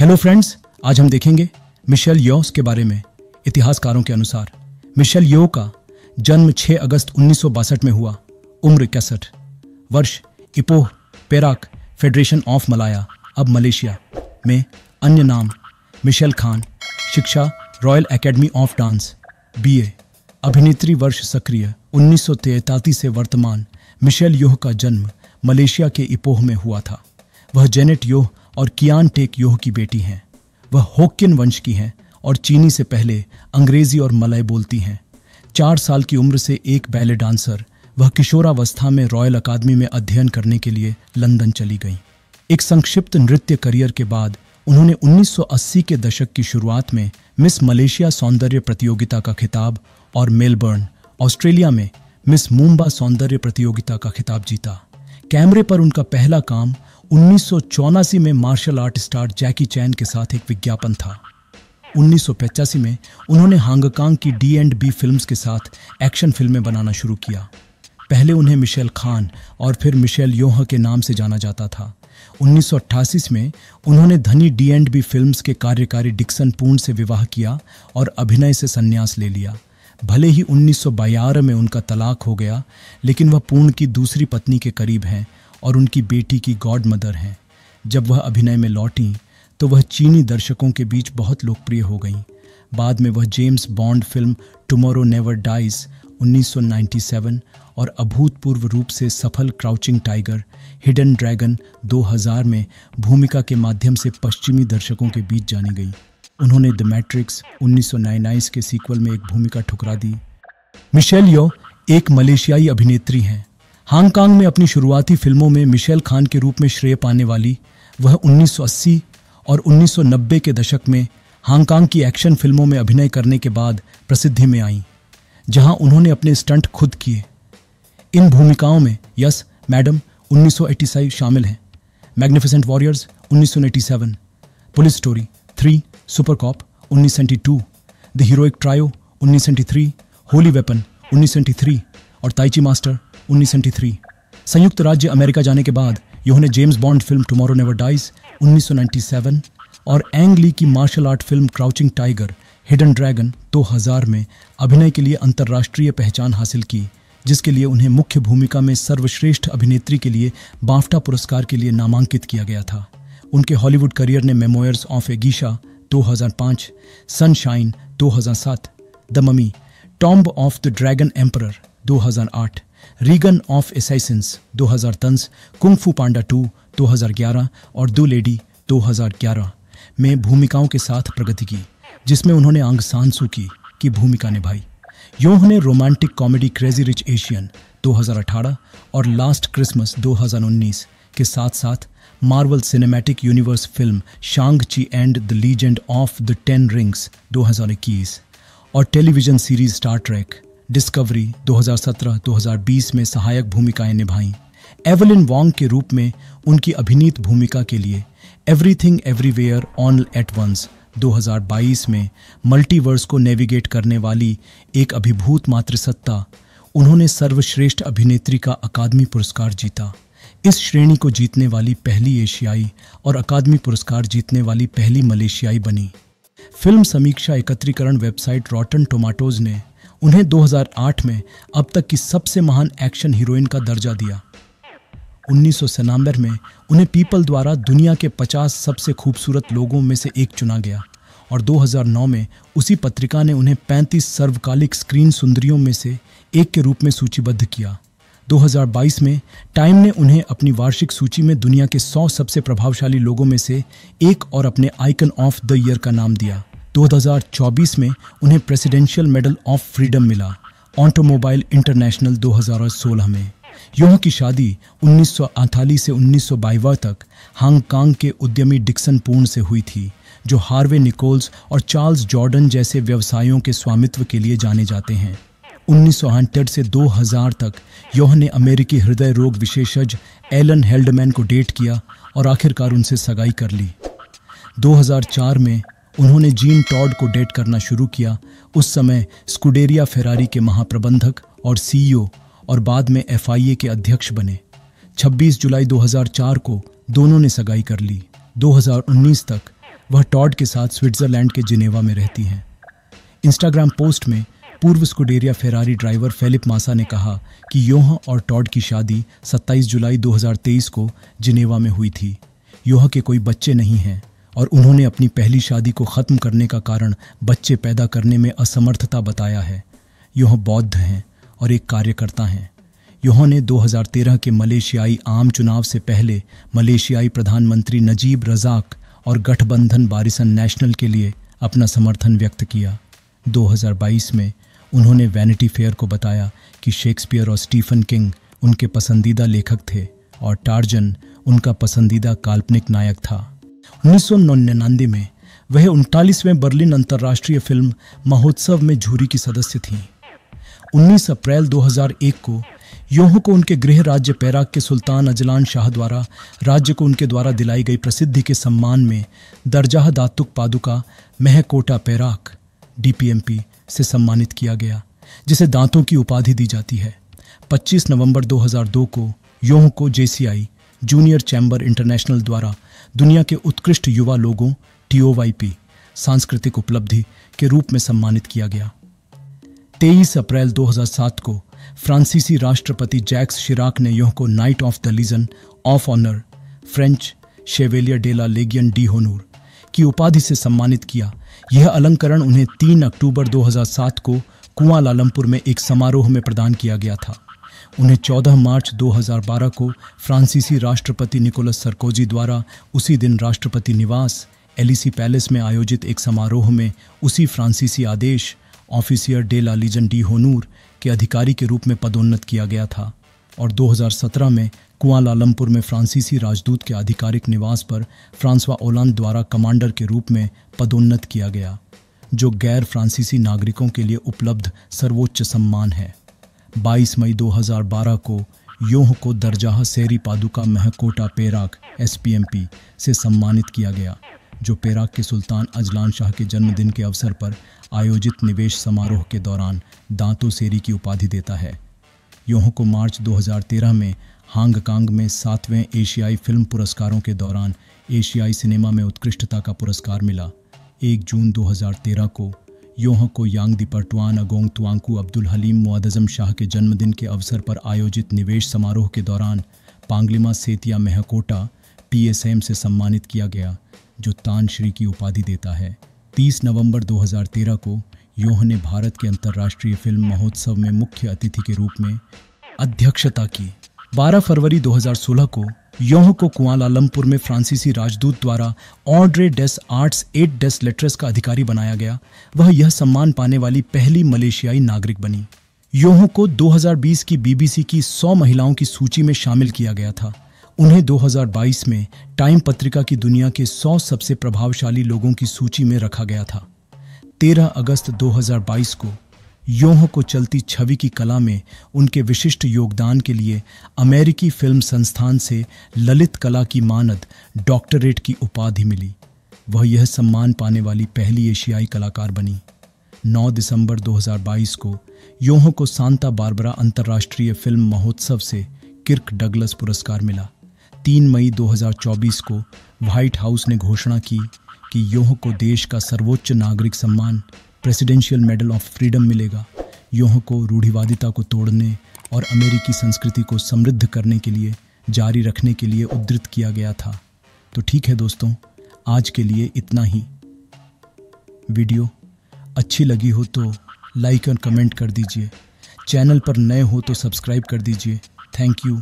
hello friends आज हम देखेंगे मिशेल योस के बारे में इतिहासकारों के अनुसार मिशेल यो का जन्म 6 अगस्त उन्नीस में हुआ उम्र इक्यासठ वर्ष Ipoh Perak Federation of Malaya अब मलेशिया में अन्य नाम मिशेल खान शिक्षा Royal Academy of Dance BA अभिनेत्री वर्ष सक्रिय उन्नीस से वर्तमान मिशेल योह का जन्म मलेशिया के इपोह में हुआ था वह जेनेट योह और कियान टेक योह की बेटी हैं वह होकिन वंश की हैं और चीनी से पहले अंग्रेजी और मलय बोलती हैं चार साल की उम्र से एक बैले डांसर वह किशोरावस्था में रॉयल अकादमी में अध्ययन करने के लिए लंदन चली गई एक संक्षिप्त नृत्य करियर के बाद उन्होंने 1980 के दशक की शुरुआत में मिस मलेशिया सौंदर्य प्रतियोगिता का खिताब और मेलबर्न ऑस्ट्रेलिया में मिस मुंबा सौंदर्य प्रतियोगिता का खिताब जीता कैमरे पर उनका पहला काम उन्नीस में martial art star Jackie Chan के साथ एक विज्ञापन था उन्नीस में उन्होंने हांगकांग की डी एंड बी फिल्म के साथ एक्शन फिल्में बनाना शुरू किया पहले उन्हें मिशेल खान और फिर मिशेल योह के नाम से जाना जाता था उन्नीस में उन्होंने धनी डी एंड बी फिल्म के कार्यकारी डिक्सन पूर्ण से विवाह किया और अभिनय से संन्यास ले लिया भले ही उन्नीस में उनका तलाक हो गया लेकिन वह पूर्ण की दूसरी पत्नी के करीब हैं और उनकी बेटी की गॉड मदर हैं जब वह अभिनय में लौटी तो वह चीनी दर्शकों के बीच बहुत लोकप्रिय हो गईं बाद में वह James Bond film Tomorrow Never Dies 1997 और अभूतपूर्व रूप से सफल क्राउचिंग टाइगर हिडन ड्रैगन 2000 में भूमिका के माध्यम से पश्चिमी दर्शकों के बीच जानी गई उन्होंने द मैट्रिक्स उन्नीस के सीक्वल में एक भूमिका ठुकरा दी मिशेल यो एक मलेशियाई अभिनेत्री हैं हांगकांग में अपनी शुरुआती फिल्मों में मिशेल खान के रूप में श्रेय पाने वाली वह 1980 और 1990 के दशक में हांगकांग की एक्शन फिल्मों में अभिनय करने के बाद प्रसिद्धि में आईं जहां उन्होंने अपने स्टंट खुद किए इन भूमिकाओं में यस मैडम 1987 शामिल हैं Magnificent Warriors 1987 Police Story three super cop two the Heroic Trio उन्नीस सेंटी थ्री होली वेपन उन्नीस सेंटी थ्री और ताइची मास्टर उन्नीस थ्री संयुक्त राज्य अमेरिका जाने के बाद योहने James Bond film Tomorrow Never Dies seven और एंग ली की martial art film Crouching Tiger Hidden Dragon 2000 में अभिनय के लिए अंतर्राष्ट्रीय पहचान हासिल की जिसके लिए उन्हें मुख्य भूमिका में सर्वश्रेष्ठ अभिनेत्री के लिए बाफ्टा पुरस्कार के लिए नामांकित किया गया था उनके हॉलीवुड करियर ने Memoirs of a Geisha 2005, Sunshine 2007, the Mummy Tomb of the Dragon Emperor 2008, Reign of Assassins 2010, Kung Fu Panda 2 2011 और दो लेडी 2011 में भूमिकाओं के साथ प्रगति की जिसमें उन्होंने आंग सांसू की की भूमिका निभाई योह ने romantic comedy Crazy Rich Asian 2018 और लास्ट क्रिसमस 2019 के साथ साथ Marvel Cinematic Universe film Shang Chi and the Legend of the Ten Rings 2021 और television series Star Trek Discovery 2017-2020 में सहायक भूमिकाएं निभाईं एवलिन वॉन्ग के रूप में उनकी अभिनीत भूमिका के लिए Everything Everywhere all at once 2022 में मल्टीवर्स को नेविगेट करने वाली एक अभिभूत मातृसत्ता उन्होंने सर्वश्रेष्ठ अभिनेत्री का अकादमी पुरस्कार जीता इस श्रेणी को जीतने वाली पहली एशियाई और अकादमी पुरस्कार जीतने वाली पहली मलेशियाई बनी फिल्म समीक्षा एकत्रीकरण वेबसाइट रॉटन टोमाटोज ने उन्हें 2008 में अब तक की सबसे महान एक्शन हीरोइन का दर्जा दिया उन्नीस में उन्हें पीपल द्वारा दुनिया के 50 सबसे खूबसूरत लोगों में से एक चुना गया और 2009 में उसी पत्रिका ने उन्हें 35 सर्वकालिक स्क्रीन सुंदरियों में से एक के रूप में सूचीबद्ध किया 2022 में टाइम ने उन्हें अपनी वार्षिक सूची में दुनिया के 100 सबसे प्रभावशाली लोगों में से एक और अपने आइकन ऑफ द ईयर का नाम दिया 2024 में उन्हें प्रेसिडेंशियल मेडल ऑफ फ्रीडम मिला ऑटोमोबाइल इंटरनेशनल 2016 में यूह की शादी उन्नीस से उन्नीस तक हांगकांग के उद्यमी डिक्सन पूर्ण से हुई थी जो हार्वे निकोल्स और चार्ल्स जॉर्डन जैसे व्यवसायों के स्वामित्व के लिए जाने जाते हैं उन्नीस से 2000 तक योह ने अमेरिकी हृदय रोग विशेषज्ञ एलन हेल्डमैन को डेट किया और आखिरकार उनसे सगाई कर ली 2004 में उन्होंने जीन टॉड को डेट करना शुरू किया उस समय स्कुडेरिया फेरारी के महाप्रबंधक और सीईओ और बाद में एफआईए के अध्यक्ष बने 26 जुलाई 2004 को दोनों ने सगाई कर ली 2019 तक वह टॉड के साथ स्विट्जरलैंड के जिनेवा में रहती हैं इंस्टाग्राम पोस्ट में पूर्व स्कुडेरिया फेरारी ड्राइवर फेलिप मासा ने कहा कि योह और टॉड की शादी 27 जुलाई 2023 को जिनेवा में हुई थी योह के कोई बच्चे नहीं हैं और उन्होंने अपनी पहली शादी को ख़त्म करने का कारण बच्चे पैदा करने में असमर्थता बताया है योह बौद्ध हैं और एक कार्यकर्ता हैं योह ने 2013 के मलेशियाई आम चुनाव से पहले मलेशियाई प्रधानमंत्री नजीब रजाक और गठबंधन बारिसन नेशनल के लिए अपना समर्थन व्यक्त किया 2022 में उन्होंने वैनिटी फेयर को बताया कि शेक्सपियर और स्टीफन किंग उनके पसंदीदा लेखक थे और टार्जन उनका पसंदीदा काल्पनिक नायक था उन्नीस में वह उनतालीसवें बर्लिन अंतर्राष्ट्रीय फिल्म महोत्सव में झूरी की सदस्य थी 19 अप्रैल 2001 को योहो को उनके गृह राज्य पैराग के सुल्तान अजलान शाह द्वारा राज्य को उनके द्वारा दिलाई गई प्रसिद्धि के सम्मान में दर्जा दातुक पादुका महकोटा पैराक डीपीएमपी से सम्मानित किया गया जिसे दांतों की उपाधि दी जाती है 25 नवंबर 2002 को योह को जेसीआई जूनियर चैम्बर इंटरनेशनल द्वारा दुनिया के उत्कृष्ट युवा लोगों टीओवाईपी सांस्कृतिक उपलब्धि के रूप में सम्मानित किया गया 23 अप्रैल 2007 को फ्रांसीसी राष्ट्रपति जैक्स शिराक ने योह को Knight of the Legion of Honour French शेवेलियर डेला लेगियन डी होनूर की उपाधि से सम्मानित किया यह अलंकरण उन्हें 3 अक्टूबर 2007 को कुआं लालमपुर में एक समारोह में प्रदान किया गया था उन्हें 14 मार्च 2012 को फ्रांसीसी राष्ट्रपति निकोलस सरकोजी द्वारा उसी दिन राष्ट्रपति निवास एलिसी पैलेस में आयोजित एक समारोह में उसी फ्रांसीसी आदेश ऑफिसियर डे लालीजन डी होनूर के अधिकारी के रूप में पदोन्नत किया गया था और 2017 में कुआलालमपुर में फ्रांसीसी राजदूत के आधिकारिक निवास पर फ्रांसवा ओलान द्वारा कमांडर के रूप में पदोन्नत किया गया जो गैर फ्रांसीसी नागरिकों के लिए उपलब्ध सर्वोच्च सम्मान है 22 मई 2012 को योह को दर्जाह सेरी पादुका महकोटा पेराक एस से सम्मानित किया गया जो पेराक के सुल्तान अजलान शाह के जन्मदिन के अवसर पर आयोजित निवेश समारोह के दौरान दांतों सेरी की उपाधि देता है योह को मार्च 2013 में हांगकांग में सातवें एशियाई फिल्म पुरस्कारों के दौरान एशियाई सिनेमा में उत्कृष्टता का पुरस्कार मिला एक जून 2013 को योह को यांग दिपर्टवान अगोंग तुआंकू अब्दुल हलीम मुआदजम शाह के जन्मदिन के अवसर पर आयोजित निवेश समारोह के दौरान पांगलिमा सेतिया मेहकोटा पीएसएम से सम्मानित किया गया जो तानश्री की उपाधि देता है 30 नवंबर 2013 को योह ने भारत के अंतर्राष्ट्रीय फिल्म महोत्सव में मुख्य अतिथि के रूप में अध्यक्षता की 12 फरवरी 2016 को योह को कुआलालमपुर में फ्रांसीसी राजदूत द्वारा ऑड्रे डेस आर्ट्स एट डेस लेट्रेस का अधिकारी बनाया गया वह यह सम्मान पाने वाली पहली मलेशियाई नागरिक बनी योह को 2020 की बीबीसी की 100 महिलाओं की सूची में शामिल किया गया था उन्हें 2022 में टाइम पत्रिका की दुनिया के 100 सबसे प्रभावशाली लोगों की सूची में रखा गया था 13 अगस्त 2022 को योह को चलती छवि की कला में उनके विशिष्ट योगदान के लिए अमेरिकी फिल्म संस्थान से ललित कला की मानद डॉक्टरेट की उपाधि मिली वह यह सम्मान पाने वाली पहली एशियाई कलाकार बनी 9 दिसंबर 2022 को योह को सांता बारबरा अंतर्राष्ट्रीय फिल्म महोत्सव से किर्क डगलस पुरस्कार मिला 3 मई 2024 को व्हाइट हाउस ने घोषणा की कि योह को देश का सर्वोच्च नागरिक सम्मान प्रेसिडेंशियल मेडल ऑफ फ्रीडम मिलेगा योह को रूढ़िवादिता को तोड़ने और अमेरिकी संस्कृति को समृद्ध करने के लिए जारी रखने के लिए उद्धृत किया गया था तो ठीक है दोस्तों आज के लिए इतना ही वीडियो अच्छी लगी हो तो लाइक और कमेंट कर दीजिए चैनल पर नए हो तो सब्सक्राइब कर दीजिए थैंक यू